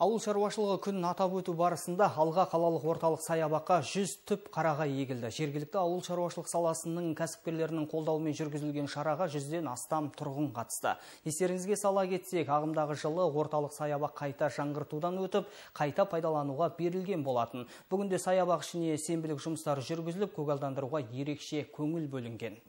Ауыл шаруашылығы күнін атап өту барысында Алға қалалық орталық саябаққа жүз түп қараға егілді. Жергілікті ауыл шаруашылық саласының кәсіпкерлерінің қолдауымен жүргізілген шараға жүзден астам тұрғын қатысты. Естеріңізге сала кетсек, ағымдағы жылы орталық саябақ қайта жаңғыртудан өтіп, қайта пайдалануға берілген болатын. Бүгінде саябақ ішіне сенбілік жұмыстар жүргізіліп, көгалдандыруға ерекше көңіл бөлінген.